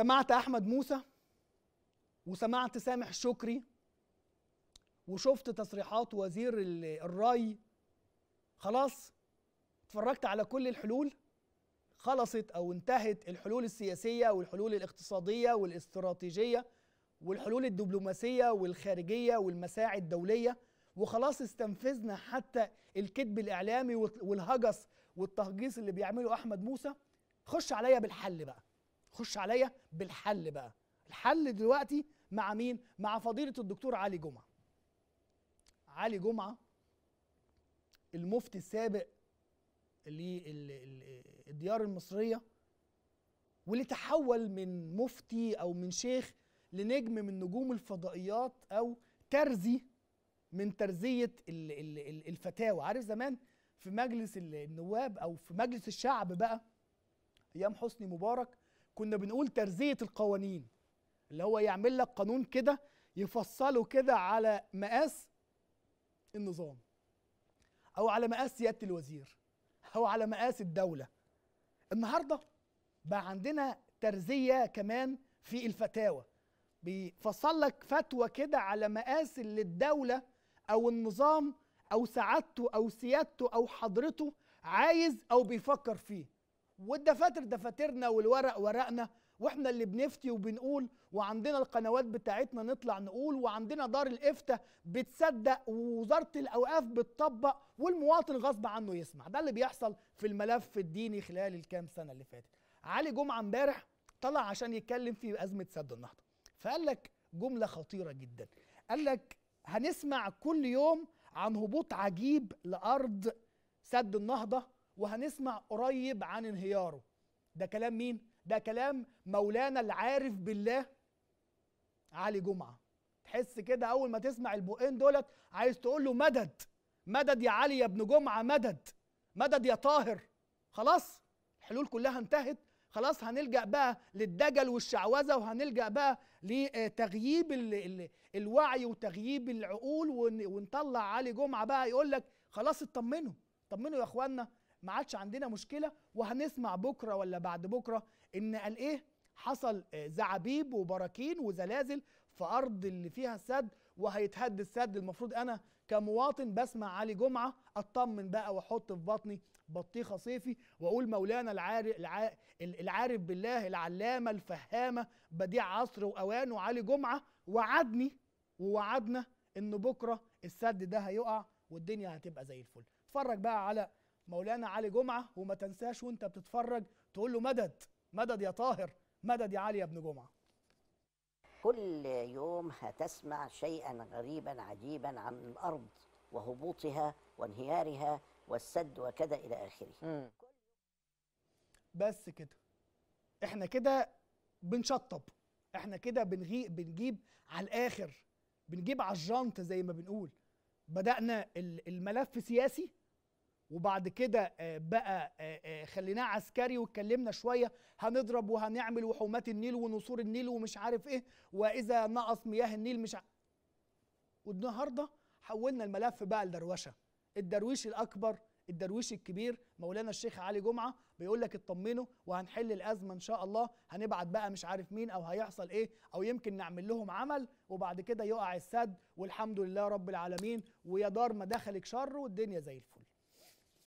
سمعت احمد موسى وسمعت سامح شكري وشفت تصريحات وزير الري خلاص اتفرجت على كل الحلول خلصت او انتهت الحلول السياسيه والحلول الاقتصاديه والاستراتيجيه والحلول الدبلوماسيه والخارجيه والمساعي الدوليه وخلاص استنفذنا حتى الكذب الاعلامي والهجس والتهجيس اللي بيعمله احمد موسى خش عليا بالحل بقى خش عليا بالحل بقى الحل دلوقتي مع مين مع فضيله الدكتور علي جمعه علي جمعه المفتي السابق للديار المصريه واللي تحول من مفتي او من شيخ لنجم من نجوم الفضائيات او ترزي من ترزيه الفتاوى عارف زمان في مجلس النواب او في مجلس الشعب بقى ايام حسني مبارك كنا بنقول ترزية القوانين اللي هو يعمل لك قانون كده يفصله كده على مقاس النظام او على مقاس سياده الوزير او على مقاس الدوله النهارده بقى عندنا ترزيه كمان في الفتاوى بيفصل لك فتوى كده على مقاس اللي الدوله او النظام او سعادته او سيادته او حضرته عايز او بيفكر فيه والدفاتر دفاترنا والورق ورقنا واحنا اللي بنفتي وبنقول وعندنا القنوات بتاعتنا نطلع نقول وعندنا دار الافتاء بتصدق ووزاره الاوقاف بتطبق والمواطن غصب عنه يسمع ده اللي بيحصل في الملف الديني خلال الكام سنه اللي فاتت علي جمعه امبارح طلع عشان يتكلم في ازمه سد النهضه فقال لك جمله خطيره جدا قال لك هنسمع كل يوم عن هبوط عجيب لارض سد النهضه وهنسمع قريب عن انهياره ده كلام مين ده كلام مولانا العارف بالله علي جمعه تحس كده اول ما تسمع البقين دولت عايز تقول له مدد مدد يا علي يا ابن جمعه مدد مدد يا طاهر خلاص الحلول كلها انتهت خلاص هنلجا بقى للدجل والشعوذه وهنلجا بقى لتغييب ال ال الوعي وتغييب العقول ونطلع علي جمعه بقى يقول لك خلاص اطمنوا اطمنوا يا اخوانا ما عادش عندنا مشكله وهنسمع بكره ولا بعد بكره ان قال ايه حصل آه، زعابيب وبراكين وزلازل في ارض اللي فيها السد وهيتهد السد المفروض انا كمواطن بسمع علي جمعه اطمن بقى واحط في بطني بطيخه صيفي واقول مولانا العارف العارف بالله العلامه الفهامه بديع عصر واوان وعلي جمعه وعدني ووعدنا ان بكره السد ده هيقع والدنيا هتبقى زي الفل اتفرج بقى على مولانا علي جمعه وما تنساش وانت بتتفرج تقول له مدد مدد يا طاهر مدد يا علي يا ابن جمعه كل يوم هتسمع شيئا غريبا عجيبا عن الارض وهبوطها وانهيارها والسد وكذا الى اخره بس كده احنا كده بنشطب احنا كده بنغي... بنجيب على الاخر بنجيب على الجنط زي ما بنقول بدانا الملف سياسي وبعد كده آه، بقى آه، آه، خليناه عسكري واتكلمنا شويه هنضرب وهنعمل وحومات النيل ونصور النيل ومش عارف ايه واذا نقص مياه النيل مش ع... والنهارده حولنا الملف بقى لدروشه الدرويش الاكبر الدرويش الكبير مولانا الشيخ علي جمعه بيقول لك اطمنوا وهنحل الازمه ان شاء الله هنبعت بقى مش عارف مين او هيحصل ايه او يمكن نعمل لهم عمل وبعد كده يقع السد والحمد لله رب العالمين ويا دار ما دخلك شر والدنيا زي الفل